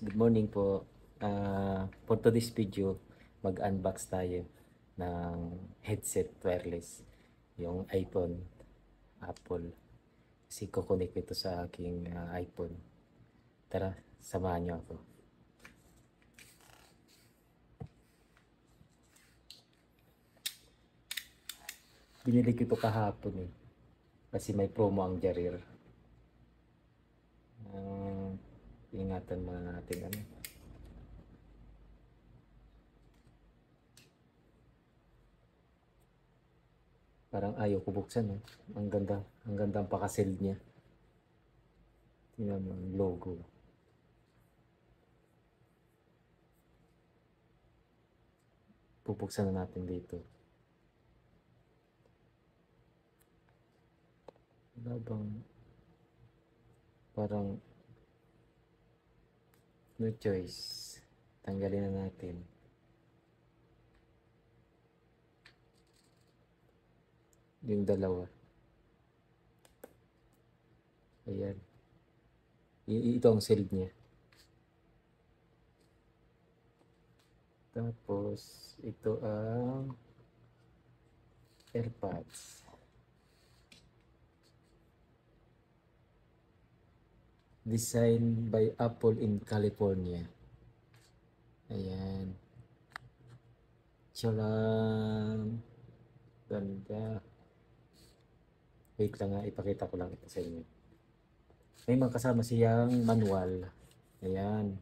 good morning po. Uh, for today's video, mag-unbox tayo ng headset wireless. Yung iPhone, Apple. Kasi kukunik ito sa aking uh, iPhone. Tara, samahan niyo ako. Binili ko ito kahapon eh. Kasi may promo ang Jarir. natin mga ating ano. Parang ayaw ko buksan. No? Ang ganda. Ang ganda ang pakasil niya. Tingnan mo ang logo. Pupuksan na natin dito. Labang parang No choice. Tanggalin na natin. Yung dalawa. Ayan. Ito ang shield niya. Tapos, ito ang AirPods. designed by Apple in California. Ayan. Charan! Ganda. Wait lang nga, ipakita ko lang ito sa inyo. May mga kasama siyang manual. Ayan.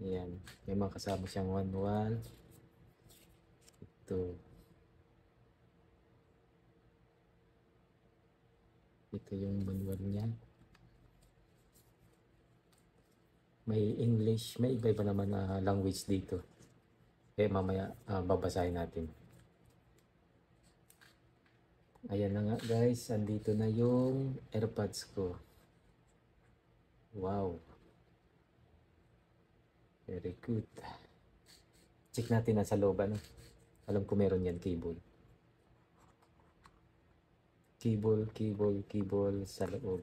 Ayan. May mga kasama siyang manual. Ito. Ito yung manual niya. may English, may iba iba naman na uh, language dito. Eh mamaya uh, babasahin natin. Ayan na nga guys, andito na yung airpods ko. Wow. Very good. Check natin na sa loob ano. Alam ko meron yan cable. Cable, cable, cable sa loob.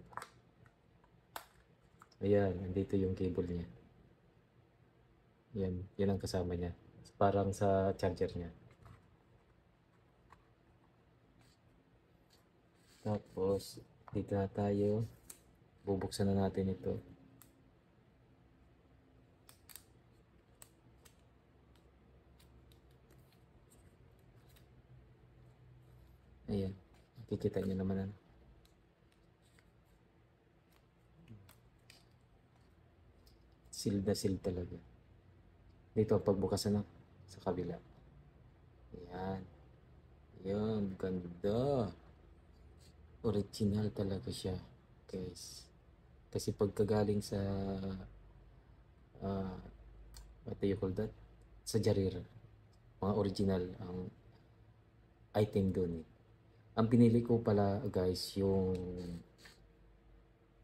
Ayan, nandito yung cable niya. Yan, yan ang kasama niya. Parang sa charger niya. Tapos, dito na tayo. Bubuksan na natin ito. Ayan, kikita nyo naman ano. sealed na talaga. Dito, pagbukasan na sa kabila. Ayan. Ayan, ganda. Original talaga siya, guys. Kasi pagkagaling sa uh, what do you call that? Sa Jarir. Mga original ang item doon eh. Ang pinili ko pala guys yung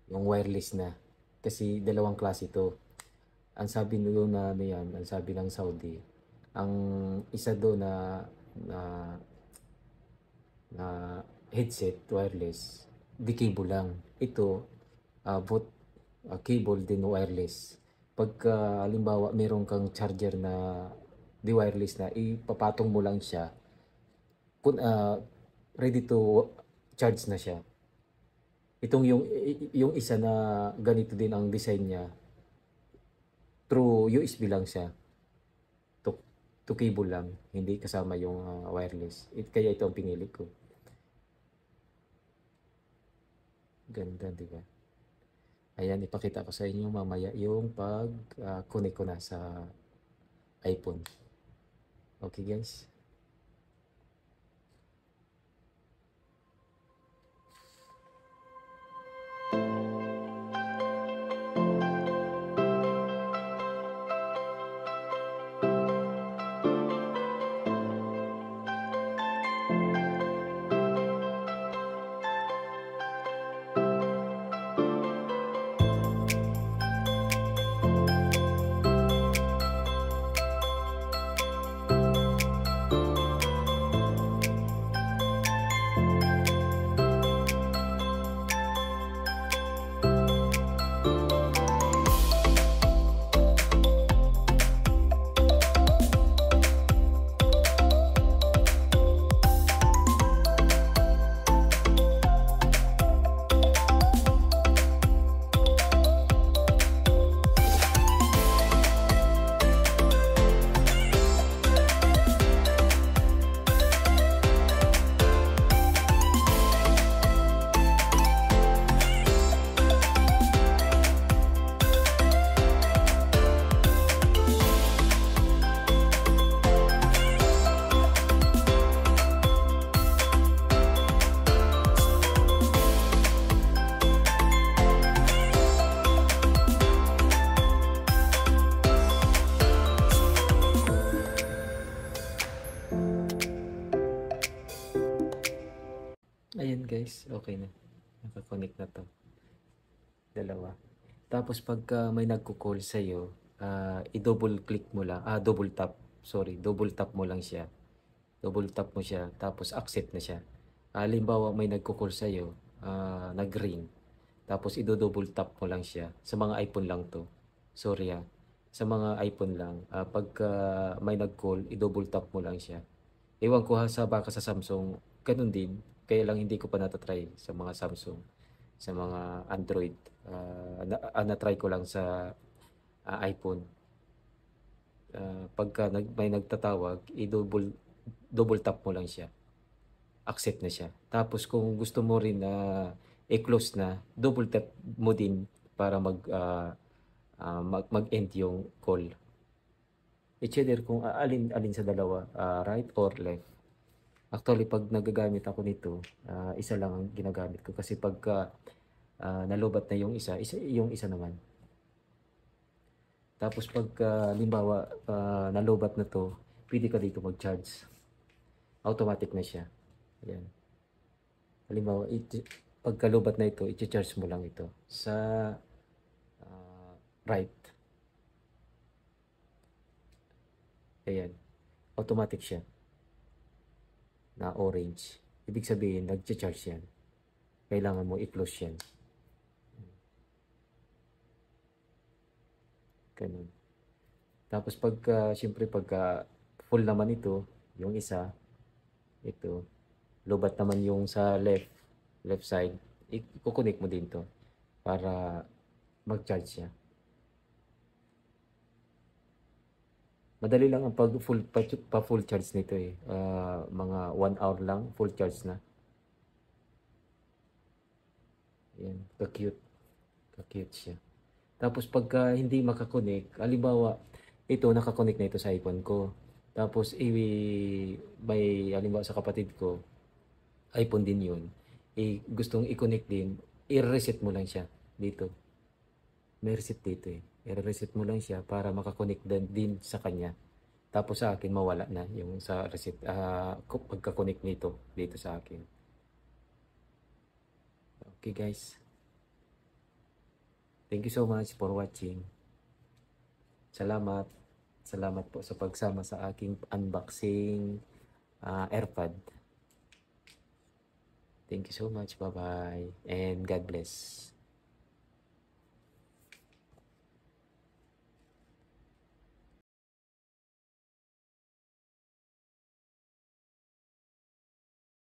yung wireless na kasi dalawang klase ito ang sabi doon na ano yan, ang sabi ng Saudi, ang isa doon na, na, na headset, wireless, di cable lang. Ito, uh, both uh, cable din wireless. Pagka, halimbawa, meron kang charger na di wireless na, ipapatong mo lang siya. Kun, uh, ready to charge na siya. Itong yung, yung isa na ganito din ang design niya, through USB lang siya. To, to cable lang, hindi kasama yung uh, wireless. It, kaya ito ang pinili ko. Ganda, di ba? Ayan, ipakita ko sa inyo mamaya yung pag-connect ah, uh, ko na sa iPhone. Okay guys? guys, okay na. Nakakonect na to. Dalawa. Tapos pagka may nagko-call sa'yo, uh, i-double click mo lang, ah, double tap, sorry, double tap mo lang siya. Double tap mo siya, tapos accept na siya. Ah, halimbawa, uh, may nagko-call sa'yo, uh, ah, nag-ring, tapos i-double tap mo lang siya. Sa mga iPhone lang to. Sorry ah. Sa mga iPhone lang, uh, pagka may nag-call, i-double tap mo lang siya. Ewan ko ha, sa baka sa Samsung, ganun din. Kaya lang hindi ko pa natatry sa mga Samsung, sa mga Android. Uh, na, uh, natry ko lang sa uh, iPhone. Uh, pagka nag, may nagtatawag, i-double double tap mo lang siya. Accept na siya. Tapos kung gusto mo rin na uh, i-close na, double tap mo din para mag uh, uh, mag mag-end yung call. I-check kung uh, alin alin sa dalawa, uh, right or left. Actually, pag nagagamit ako nito, uh, isa lang ang ginagamit ko. Kasi pagka uh, ah, nalubat na yung isa, isa, yung isa naman. Tapos pagka, limbawa, uh, ah, nalubat na to, pwede ka dito mag-charge. Automatic na siya. Ayan. Halimbawa, it, pagkalubat na ito, i-charge mo lang ito sa uh, right. Ayan. Automatic siya na orange. Ibig sabihin, nagcha-charge yan. Kailangan mo i-close yan. Ganun. Tapos pagka, siyempre pagka full naman ito, yung isa, ito, lobat naman yung sa left, left side, i-connect mo din to para mag-charge siya. Madali lang ang pag full, pa, full charge nito eh. Uh, mga 1 hour lang, full charge na. Yan, ka-cute. Ka-cute siya. Tapos pagka hindi makakonek, halimbawa, ito, nakakonek na ito sa iPhone ko. Tapos, iwi, eh, may, halimbawa sa kapatid ko, iPhone din yun. I, eh, gustong i-connect din, i-reset mo lang siya dito. May reset dito eh i-reset mo lang siya para makakonect din sa kanya. Tapos sa akin mawala na yung sa reset uh, pagka-connect nito dito sa akin. Okay guys. Thank you so much for watching. Salamat. Salamat po sa pagsama sa aking unboxing uh, AirPod. Thank you so much. Bye-bye. And God bless.